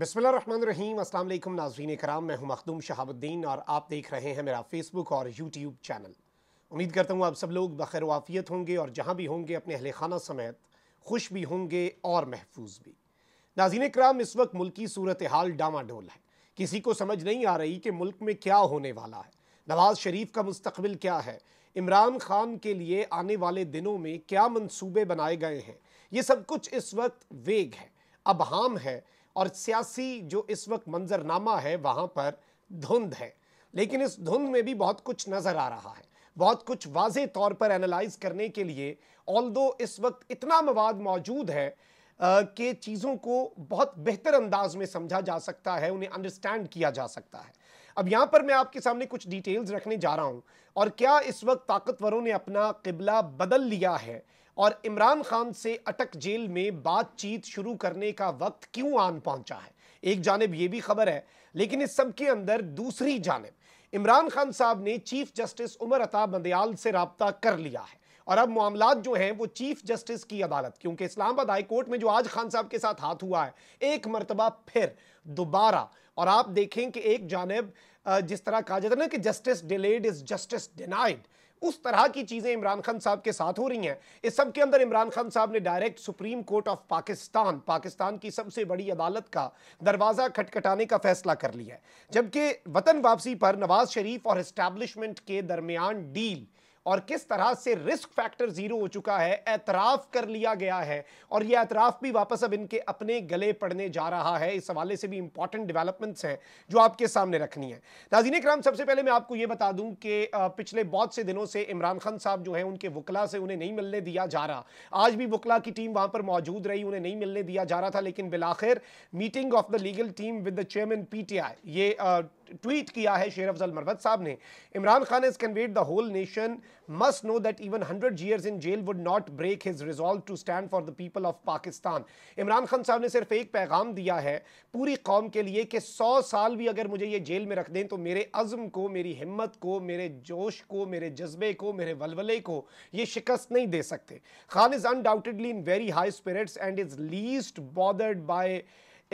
बसमीम अल्लाम नाजरीन कराम मैं हूं मखदूम शहाबुद्दीन और आप देख रहे हैं मेरा फेसबुक और यूट्यूब चैनल उम्मीद करता हूं आप सब लोग बखैर वाफ़ियत होंगे और जहां भी होंगे अपने अहल खाना समेत खुश भी होंगे और महफूज भी नाजीन कराम इस वक्त मुल्क की सूरत हाल डामाडोल है किसी को समझ नहीं आ रही कि मुल्क में क्या होने वाला है नवाज शरीफ का मुस्तबिल क्या है इमरान खान के लिए आने वाले दिनों में क्या मनसूबे बनाए गए हैं ये सब कुछ इस वक्त वेग है अब हाम है और सियासी जो इस वक्त मंजरनामा है वहाँ पर धुंध है लेकिन इस धुंध में भी बहुत कुछ नज़र आ रहा है बहुत कुछ वाज तौर पर एनालाइज करने के लिए ऑल इस वक्त इतना मवाद मौजूद है कि चीज़ों को बहुत बेहतर अंदाज में समझा जा सकता है उन्हें अंडरस्टैंड किया जा सकता है अब यहाँ पर मैं आपके सामने कुछ डिटेल्स रखने जा रहा हूँ और क्या इस वक्त ताकतवरों ने अपना किबला बदल लिया है और इमरान खान से अटक जेल में बातचीत शुरू करने का वक्त क्यों आन पहुंचा है एक जानब यह भी खबर है लेकिन इस सबके अंदर दूसरी जानब इमरान खान साहब ने चीफ जस्टिस उमर अता बंदयाल से रबता कर लिया है और अब मामला जो हैं वो चीफ जस्टिस की अदालत क्योंकि इस्लामाबाद हाई कोर्ट में जो आज खान साहब के साथ हाथ हुआ है एक मरतबा फिर दोबारा और आप देखें कि एक जानब जिस तरह कहा जाता है ना कि justice delayed is justice denied उस तरह की चीज़ें इमरान खान साहब के साथ हो रही हैं इस सब के अंदर इमरान खान साहब ने direct supreme court of Pakistan Pakistan की सबसे बड़ी अदालत का दरवाज़ा खटखटाने का फैसला कर लिया है जबकि वतन वापसी पर नवाज शरीफ और इस्टेब्लिशमेंट के दरमियान डील और किस तरह से रिस्क फैक्टर जीरो हो चुका है एतराफ कर लिया गया है और यह एतराफ भी वापस अब इनके अपने गले पड़ने जा रहा है इस हवाले से भी इंपॉर्टेंट डेवलपमेंट्स हैं जो आपके सामने रखनी है नाजीन कराम सबसे पहले मैं आपको यह बता दूं कि पिछले बहुत से दिनों से इमरान खान साहब जो है उनके वकला से उन्हें नहीं मिलने दिया जा रहा आज भी वकला की टीम वहां पर मौजूद रही उन्हें नहीं मिलने दिया जा रहा था लेकिन बिलाखिर meeting of the legal team with the chairman PTI ये ट्वीट किया है शेर अफजल मरवत साहब ने Imran Khan is conveyed the whole nation must know that even hundred years in jail would not break his resolve to stand for the people of Pakistan Imran Khan साहब ने सिर्फ एक पैगाम दिया है पूरी कौम के लिए कि सौ साल भी अगर मुझे ये जेल में रख दें तो मेरे अज़म को मेरी हिम्मत को मेरे जोश को मेरे जज्बे को मेरे वलवले को ये शिकस्त नहीं दे सकते Khan is undoubtedly in very high spirits and is least bothered by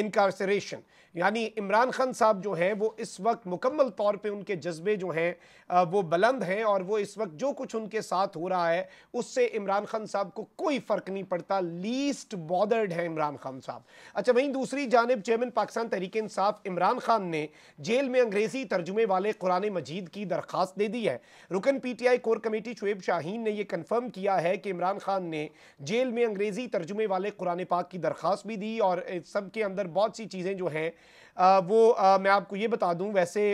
incarceration. यानी इमरान खान साहब जो हैं वो इस वक्त मुकम्मल तौर पे उनके जज्बे जो हैं वो बुलंद हैं और वो इस वक्त जो कुछ उनके साथ हो रहा है उससे इमरान खान साहब को कोई फ़र्क नहीं पड़ता लीस्ट बॉदर्ड है इमरान खान साहब अच्छा वहीं दूसरी जानब चेयरमैन पाकिस्तान तहरीक इंसाफ इमरान खान ने जेल में अंग्रेज़ी तर्जुमे वाले कुरान मजीद की दरख्वास्त दे दी है रुकन P T I core committee Shoaib Shaheen ने यह कन्फर्म किया है कि इमरान खान ने जेल में अंग्रेज़ी तर्जुमे वाले कुरान पाक की दरख्वास्त भी दी और सब के अंदर बहुत सी चीज़ें जो हैं वो मैं आपको ये बता दूं वैसे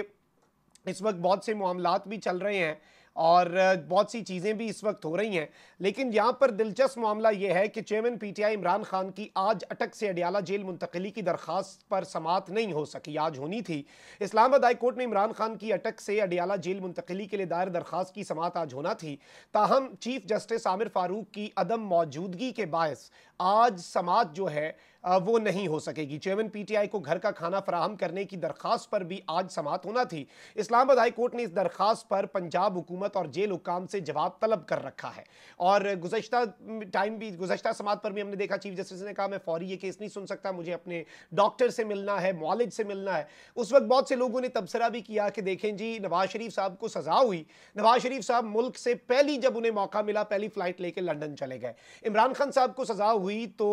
इस वक्त बहुत से मामला भी चल रहे हैं और बहुत सी चीज़ें भी इस वक्त हो रही हैं लेकिन यहाँ पर दिलचस्प मामला ये है कि चेयरमैन पीटीआई इमरान खान की आज अटक से अडियाला जेल मुंतकली की दरखास्त पर समात नहीं हो सकी आज होनी थी इस्लामाबाद हाई कोर्ट ने इमरान खान की अटक से अडियाला जेल मुंतकली के लिए दायर दरखास्त की समात आज होना थी ताहम चीफ जस्टिस आमिर फारूक की अदम मौजूदगी के बायस आज समात जो है वो नहीं हो सकेगी चेयरमैन पीटीआई को घर का खाना फराहम करने की दरखास्त पर भी आज समाप्त होना थी इस्लामाबाद हाई कोर्ट ने इस दरखास्त पर पंजाब हुकूमत और जेल हुकाम से जवाब तलब कर रखा है और गुजशत टाइम भी गुजशत समात पर भी हमने देखा चीफ जस्टिस ने कहा मैं फौरी ये केस नहीं सुन सकता मुझे अपने डॉक्टर से मिलना है मॉलेज से मिलना है उस वक्त बहुत से लोगों ने तबसरा भी किया कि देखें जी नवाज शरीफ साहब को सजा हुई नवाज शरीफ साहब मुल्क से पहली जब उन्हें मौका मिला पहली फ्लाइट लेके लंदन चले गए इमरान खान साहब को सजा हुई तो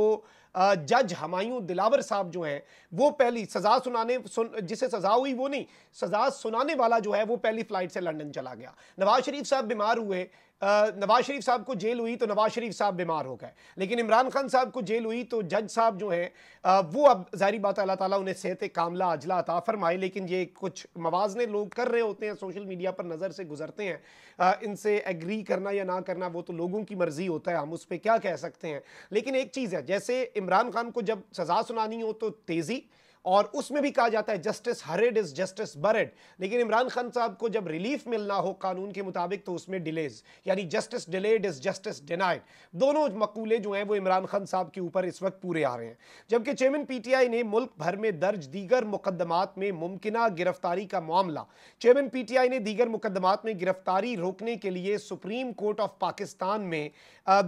जज हमायूं दिलावर साहब जो हैं वो पहली सज़ा सुनाने सुन जिसे सज़ा हुई वो नहीं सज़ा सुनाने वाला जो है वो पहली फ़्लाइट से लंदन चला गया नवाज शरीफ साहब बीमार हुए नवाज शरीफ साहब को जेल हुई तो नवाज शरीफ साहब बीमार हो गए लेकिन इमरान खान साहब को जेल हुई तो जज साहब जो हैं वो अब जाहिर बात अल्लाह ताला उन्हें सेहत कामला अजला अता फरमाए लेकिन ये कुछ मवाजने लोग कर रहे होते हैं सोशल मीडिया पर नज़र से गुजरते हैं इनसे एग्री करना या ना करना वो तो लोगों की मर्ज़ी होता है हम उस पर क्या कह सकते हैं लेकिन एक चीज़ है जैसे इमरान खान को जब सज़ा सुनानी हो तो तेज़ी और उसमें भी कहा जाता है justice hurried is justice buried लेकिन इमरान खान साहब को जब रिलीफ मिलना हो कानून के मुताबिक तो उसमें डिलेज यानी justice delayed is justice denied दोनों मकूले जो हैं वो इमरान खान साहब के ऊपर इस वक्त पूरे आ रहे हैं जबकि चेयरमैन पीटीआई ने मुल्क भर में दर्ज दीगर मुकदमात में मुमकिन गिरफ्तारी का मामला चेयरमैन पीटीआई ने दीगर मुकदमात में गिरफ्तारी रोकने के लिए सुप्रीम कोर्ट ऑफ पाकिस्तान में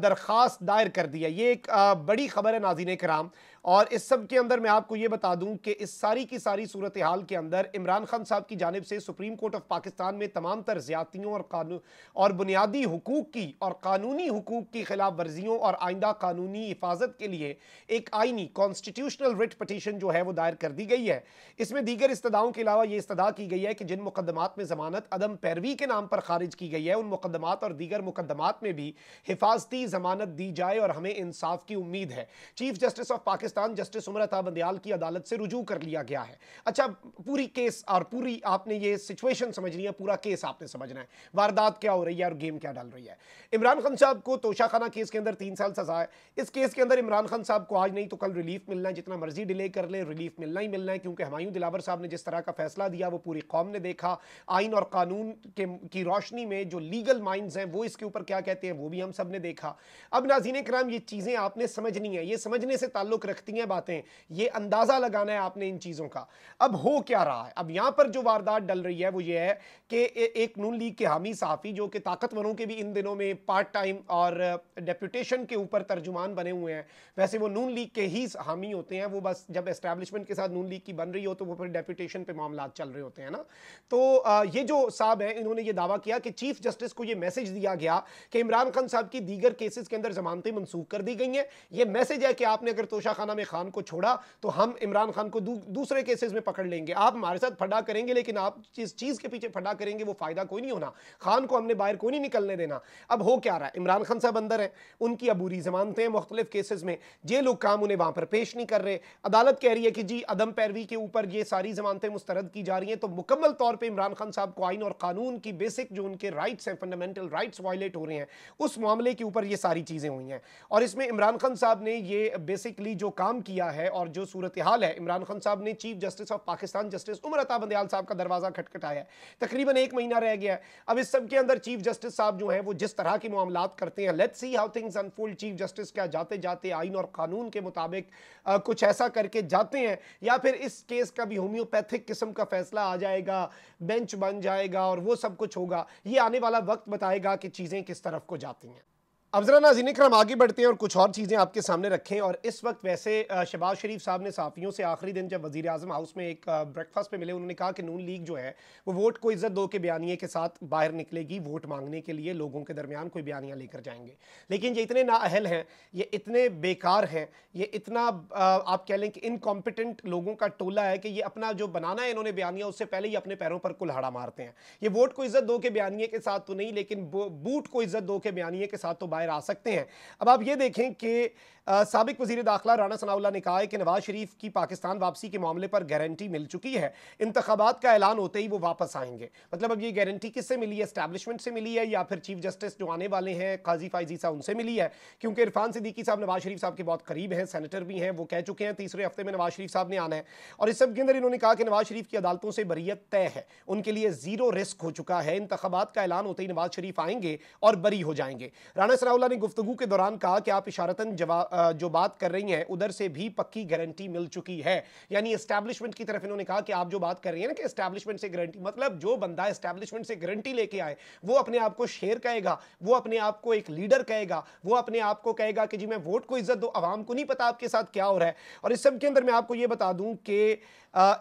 दरख्वास्त दायर कर दिया ये एक बड़ी खबर है नाजीन कराम और इस सब के अंदर मैं आपको ये बता दूं कि इस सारी की सारी सूरत हाल के अंदर इमरान खान साहब की जानब से सुप्रीम कोर्ट ऑफ पाकिस्तान में तमाम तर ज्यादतियों और कानून और बुनियादी हकूक़ की और कानूनी हकूक़ की खिलाफ वर्जियों और आइंदा कानूनी हिफाजत के लिए एक आइनी कॉन्स्टिट्यूशनल रिट पटिशन जो है वो दायर कर दी गई है इसमें दीगर इस्तदाओं के अलावा ये इस्तदा की गई है कि जिन मुकदमात में जमानत अदम पैरवी के नाम पर खारिज की गई है उन मुकदमात और दीगर मुकदमात में भी हिफाजती जमानत दी जाए और हमें इंसाफ की उम्मीद है chief justice of Pakistan Pakistan justice Umar Ata Bandial की अदालत से रुजू कर लिया गया है अच्छा पूरी केस और पूरी आपने ये सिचुएशन समझनी है पूरा केस आपने समझना है वारदात क्या हो रही है और गेम क्या डाल रही है इमरान खान साहब को तोशाखाना केस के अंदर तीन साल सजा है इस केस के अंदर इमरान खान साहब को आज नहीं तो कल रिलीफ मिलना है जितना मर्जी डिले कर ले रिलीफ मिलना ही मिलना है क्योंकि हमायूं दिलावर साहब ने जिस तरह का फैसला दिया वो पूरी कौम ने देखा आइन और कानून के की रोशनी में जो लीगल माइंड्स हैं वो इसके ऊपर क्या कहते हैं वो भी हम सब ने देखा अब नाजीन कराम ये चीज़ें आपने समझनी है ये समझने से ताल्लुक़ रखती सकती हैं बातें ये अंदाज़ा लगाना है आपने इन चीज़ों का अब हो क्या रहा है अब यहां पर जो वारदात डल रही है वो ये है कि एक नून लीग के हामी साफ़ी जो कि ताकतवरों के भी इन दिनों में पार्ट टाइम और डेप्यूटेशन के ऊपर तर्जुमान बने हुए हैं वैसे वो नून लीग के ही हामी होते हैं वो बस जब एस्टेब्लिशमेंट के साथ नून लीग की बन रही हो तो वो फिर डेप्यूटेशन पर मामला चल रहे होते हैं ना तो ये जो साहब हैं इन्होंने ये दावा किया कि चीफ जस्टिस को ये मैसेज दिया गया कि इमरान खान साहब की दीगर केसेस के अंदर जमानतें मनसूख कर दी गई हैं ये मैसेज है कि आपने अगर तोशाखाना इमाम खान को छोड़ा तो हम इमरान खान को दू, दूसरे केसेस में पकड़ लेंगे आप हमारे साथ फटा करेंगे लेकिन आप जिस चीज़ के पीछे फटा करेंगे वो फ़ायदा कोई नहीं होना खान को हमने बाहर कोई नहीं निकलने देना अब हो क्या रहा है इमरान खान साहब अंदर हैं उनकी अबूरी जमानतें मुख्तलिफ केसेज में ये लोग काम उन्हें वहाँ पर पेश नहीं कर रहे अदालत कह रही है कि जी अदम पैरवी के ऊपर ये सारी जमानतें मुस्तरद की जा रही हैं तो मुकम्मल तौर पर इमरान खान साहब को आइन और कानून की बेसिक जो उनके राइट्स हैं फंडामेंटल राइट्स वायलेट हो रहे हैं उस मामले के ऊपर ये सारी चीज़ें हुई हैं और इसमें इमरान खान साहब ने ये बेसिकली जो काम काम किया है और जो सूरत हाल है इमरान खान साहब ने chief justice of Pakistan justice Umar Ata Bandial साहब का दरवाज़ा खटखटाया है तकरीबन एक महीना रह गया है अब इस सब के अंदर चीफ जस्टिस साहब जो है वो जिस तरह के मामला करते हैं let see how things unfold chief justice क्या जाते जाते आइन और कानून के मुताबिक कुछ ऐसा करके जाते हैं या फिर इस केस का भी होम्योपैथिक किस्म का फैसला आ जाएगा बेंच बन जाएगा और वो सब कुछ होगा ये आने वाला वक्त बताएगा कि चीज़ें किस तरफ को जाती हैं अब जरा नाजिन हम आगे बढ़ते हैं और कुछ और चीज़ें आपके सामने रखें और इस वक्त वैसे शहबाज शरीफ साहब ने साफियों से आखिरी दिन जब वजी अजम हाउस में एक ब्रेकफास्ट पे मिले उन्होंने कहा कि नून लीग जो है वो वोट को इज्जत दो के बयानिए के साथ बाहर निकलेगी वोट मांगने के लिए लोगों के दरमियान कोई बयानियाँ लेकर जाएंगे लेकिन ये इतने नाअहल हैं ये इतने बेकार हैं ये इतना आप कह लें कि इनकॉम्पिटेंट लोगों का टोला है कि ये अपना जो बनाना है इन्होंने बयानिया उससे पहले ही अपने पैरों पर कुल्हाड़ा मारते हैं ये वोट को इज्जत दो के बयानिए के साथ तो नहीं लेकिन बूट को इज्जत दो के बयानिए के साथ तो बाहर बाहर आ सकते हैं अब आप ये देखें कि सबक वजी दाखिला राना सनाउल्ला ने कहा है कि नवाज शरीफ की पाकिस्तान वापसी के मामले पर गारंटी मिल चुकी है इंतबात का ऐलान होते ही वो वापस आएंगे मतलब अब ये गारंटी किससे मिली है इस्टेब्लिशमेंट से मिली है या फिर चीफ जस्टिस जो आने वाले हैं काजी फाइजी साहब उनसे मिली है क्योंकि इरफान सिद्दीकी साहब नवाज शरीफ साहब के बहुत करीब हैं सैनिटर भी हैं वो कह चुके हैं तीसरे हफ्ते में नवाज शरीफ साहब ने आना है और इस सब के अंदर इन्होंने कहा कि नवाज शरीफ की अदालतों से बरीत तय है उनके लिए जीरो रिस्क हो चुका है इंतबात का ऐलान होते ही नवाज शरीफ आएंगे और बरी हो जाएंगे राना सनाउल्ला ने गुफ्तु के दौरान कहा कि आप इशारतन जवाब जो बात कर रही हैं उधर से भी पक्की गारंटी मिल चुकी है यानी एस्टैब्लिशमेंट की तरफ इन्होंने कहा कि आप जो बात कर रही हैं ना कि एस्टैब्लिशमेंट से गारंटी मतलब जो बंदा एस्टैब्लिशमेंट से गारंटी लेके आए वो अपने आप को शेयर कहेगा वो अपने आप को एक लीडर कहेगा वो अपने आप को कहेगा कि जी मैं वोट को इज्जत दो आवाम को नहीं पता आपके साथ क्या हो रहा है और इस सब के अंदर मैं आपको ये बता दूं कि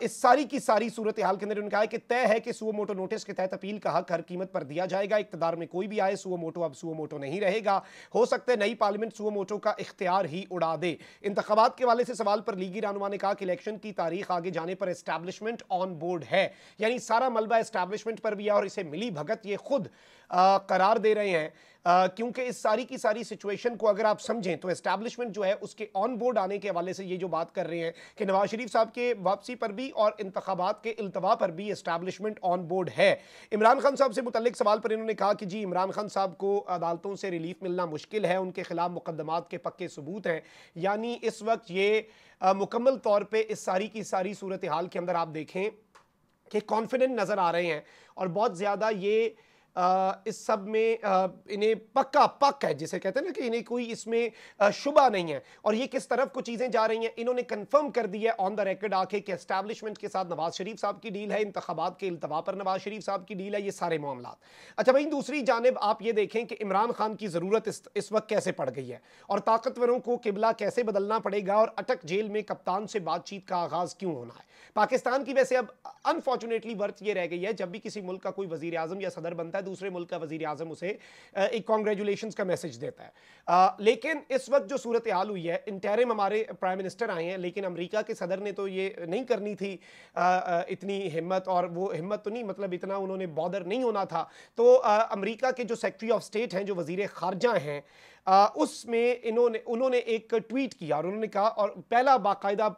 इस सारी की सारी सूरत हाल के अंदर उन्होंने कहा कि तय है कि सुओ मोटो नोटिस के तहत अपील का हक हर कीमत पर दिया जाएगा इकतदार में कोई भी आए सुओ मोटो अब सुओ मोटो नहीं रहेगा हो सकता है नई पार्लियामेंट सुओ मोटो का इख्तियार पर ही उड़ा दे इंतबात के वाले से सवाल पर लीगी रानुमा ने कहा कि इलेक्शन की तारीख आगे जाने पर एस्टैब्लिशमेंट ऑन बोर्ड है यानी सारा मलबा एस्टैब्लिशमेंट पर भी है और इसे मिली भगत ये खुद आ, करार दे रहे हैं क्योंकि इस सारी की सारी सिचुएशन को अगर आप समझें तो इस्टेब्लिशमेंट जो है उसके ऑन बोर्ड आने के हवाले से ये जो बात कर रहे हैं कि नवाज शरीफ साहब के वापसी पर भी और इंतबात के अल्तवा पर भी इस्टेबलिशमेंट ऑन बोर्ड है इमरान खान साहब से मुतलिक सवाल पर इन्होंने कहा कि जी इमरान खान साहब को अदालतों से रिलीफ मिलना मुश्किल है उनके खिलाफ मुकदमात के पक्के सबूत हैं यानी इस वक्त ये मुकम्मल तौर पर इस सारी की सारी सूरत हाल के अंदर आप देखें कि कॉन्फिडेंट नज़र आ रहे हैं और बहुत ज़्यादा ये आ, इस सब में आ, इन्हें पक्का पक है जिसे कहते हैं ना कि इन्हें कोई इसमें शुबा नहीं है और ये किस तरफ को चीज़ें जा रही हैं इन्होंने कंफर्म कर दिया है ऑन द रिकॉर्ड आके कि एस्टैब्लिशमेंट के साथ नवाज शरीफ साहब की डील है इंतबात के अल्तवा पर नवाज शरीफ साहब की डील है ये सारे मामला अच्छा भाई दूसरी जानब आप ये देखें कि इमरान खान की ज़रूरत इस, इस वक्त कैसे पड़ गई है और ताकतवरों को किबला कैसे बदलना पड़ेगा और अटक जेल में कप्तान से बातचीत का आगाज़ क्यों होना है पाकिस्तान की वैसे अब अनफॉर्चुनेटली वर्थ ये रह गई है जब भी किसी मुल्क का कोई वजीर अजम या सदर बनता है दूसरे मुल्क का वजीर अजम उसे एक कॉन्ग्रेचुलेशन का मैसेज देता है आ, लेकिन इस वक्त जो सूरत हाल हुई है इंटरम हमारे प्राइम मिनिस्टर आए हैं लेकिन अमरीका के सदर ने तो ये नहीं करनी थी आ, इतनी हिम्मत और वो हिम्मत तो नहीं मतलब इतना उन्होंने बॉर्डर नहीं होना था तो अमरीका के जो सेक्रेटरी ऑफ स्टेट हैं जो वजीर खारजा हैं उसमें इन्होंने उन्होंने एक ट्वीट किया और उन्होंने कहा और पहला बाकायदा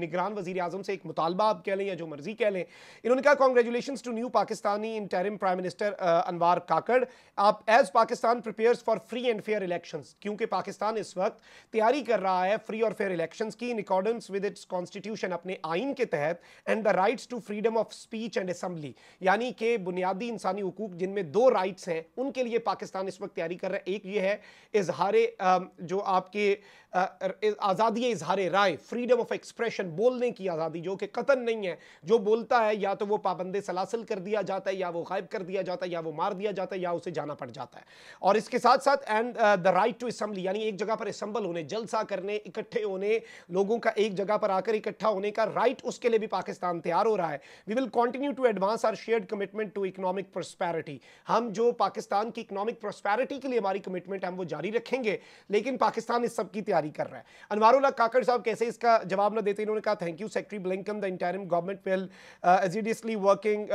निगरान वजीर अजम से एक मुतालबा आप कह लें या जो मर्जी कह लें इन्होंने कहा congratulation to new Pakistani interim prime minister Anwaar Kakar आप as Pakistan prepares for free and fair election क्योंकि पाकिस्तान इस वक्त तैयारी कर रहा है फ्री और फेयर इलेक्शन की in accordance with its constitution अपने आइन के तहत and the rights to freedom of speech and assembly यानी कि बुनियादी इंसानी हकूक जिनमें दो राइट्स हैं उनके लिए पाकिस्तान इस वक्त तैयारी कर रहा है एक ये है इजहार जो आपके आज़ादी इजहार राय फ्रीडम ऑफ एक्सप्रेशन बोलने की आज़ादी जो कि कतन नहीं है जो बोलता है या तो वो पाबंद सलासल कर दिया जाता है या वो गायब कर दिया जाता है या वो मार दिया जाता है या उसे जाना पड़ जाता है और इसके साथ साथ and the right to assembly यानी एक जगह पर असम्बल होने जलसा करने इकट्ठे होने लोगों का एक जगह पर आकर इकट्ठा होने का राइट उसके लिए भी पाकिस्तान तैयार हो रहा है we will continue to advance our share commitment to economic prosperity हम जो पाकिस्तान की इकोनॉमिक प्रोस्पैरिटी के लिए हमारी कमिटमेंट हम वो जारी रखेंगे लेकिन पाकिस्तान इस सब की तैयारी कर रहा है अनवारुल्ला काकड़ साहब कैसे इसका जवाब ना देते इन्होंने कहा thank you secretary Blinken the interim government will assiduously working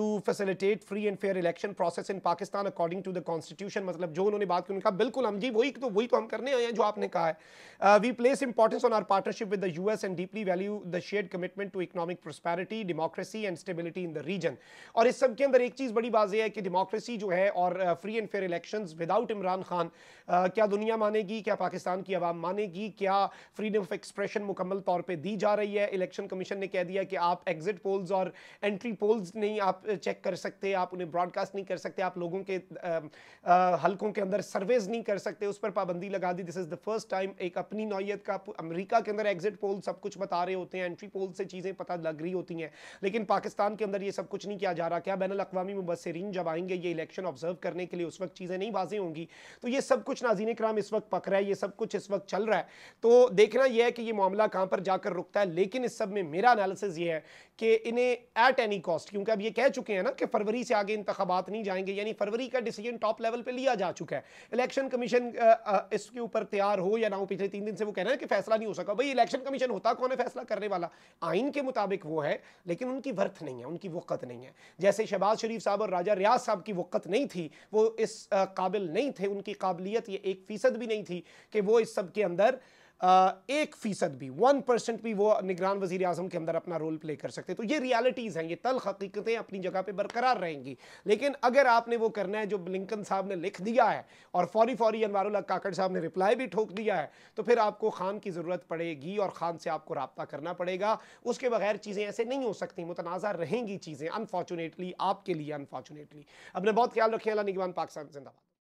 to facilitate free and fair election process in Pakistan according to the constitution मतलब जो उन्होंने बात की उन्होंने कहा बिल्कुल हम जी वही तो वही तो हम करने आए हैं जो आपने कहा है we place importance on our partnership with the US and deeply value the share commitment to economic prosperity democracy and stability in the region और इस सब के अंदर एक चीज बड़ी बात यह है कि डेमोक्रेसी जो है और free and fair elections without Imran Khan Khan आ, क्या दुनिया मानेगी क्या पाकिस्तान की आवाम मानेगी क्या फ्रीडम ऑफ एक्सप्रेशन मुकम्मल तौर पर दी जा रही है इलेक्शन कमीशन ने कह दिया कि आप एग्जिट पोल्स और एंट्री पोल्स नहीं आप चेक कर सकते आप उन्हें ब्रॉडकास्ट नहीं कर सकते आप लोगों के हल्कों के अंदर सर्वेज नहीं कर सकते उस पर पाबंदी लगा दी this is the first time एक अपनी नौीयत का अमरीका के अंदर एग्जिट पोल सब कुछ बता रहे होते हैं एंट्री पोल से चीज़ें पता लग रही होती हैं लेकिन पाकिस्तान के अंदर ये सब कुछ नहीं किया जा रहा क्या बैन अवी मुबसरीन जब आएंगे ये इलेक्शन ऑब्जर्व करने के लिए उस वक्त चीज़ें नहीं वाजें होंगी तो तो ये सब कुछ नाजीन कराम इस वक्त पक रहा है ये सब कुछ इस वक्त चल रहा है तो देखना यह है कि ये मामला कहाँ पर जाकर रुकता है लेकिन इस सब में मेरा एनालिसिस ये है कि इन्हें एट एनी कॉस्ट क्योंकि अब ये कह चुके हैं ना कि फरवरी से आगे इंतबात नहीं जाएंगे यानी फरवरी का डिसीजन टॉप लेवल पर लिया जा चुका है इलेक्शन कमीशन इसके ऊपर तैयार हो या ना हो पिछले तीन दिन से वो कह रहे हैं कि फैसला नहीं हो सका भाई इलेक्शन कमीशन होता कौन है फैसला करने वाला आइन के मुताबिक वो है लेकिन उनकी वर्थ नहीं है उनकी वक़्त नहीं है जैसे शहबाज शरीफ साहब और राजा रियाज साहब की वक़्त नहीं थी वो इस काबिल नहीं थे उनकी उनकी काबिलियत ये एक फ़ीसद भी नहीं थी कि वो इस सब के अंदर आ, एक फ़ीसद भी वन परसेंट भी वो निगरान वजीर अजम के अंदर अपना रोल प्ले कर सकते तो ये रियलिटीज़ हैं ये तल हकीकतें अपनी जगह पर बरकरार रहेंगी लेकिन अगर आपने वो करना है जो ब्लिंकन साहब ने लिख दिया है और फौरी फौरी अनवारुल्ला काकड़ साहब ने रिप्लाई भी ठोक दिया है तो फिर आपको खान की ज़रूरत पड़ेगी और खान से आपको रबता करना पड़ेगा उसके बगैर चीज़ें ऐसे नहीं हो सकती मुतनाज़ा रहेंगी चीज़ें अनफॉर्चुनेटली आपके लिए अनफॉर्चुनेटली अपने बहुत ख्याल रखें अला निगवान पाकिस्तान जिंदाबाद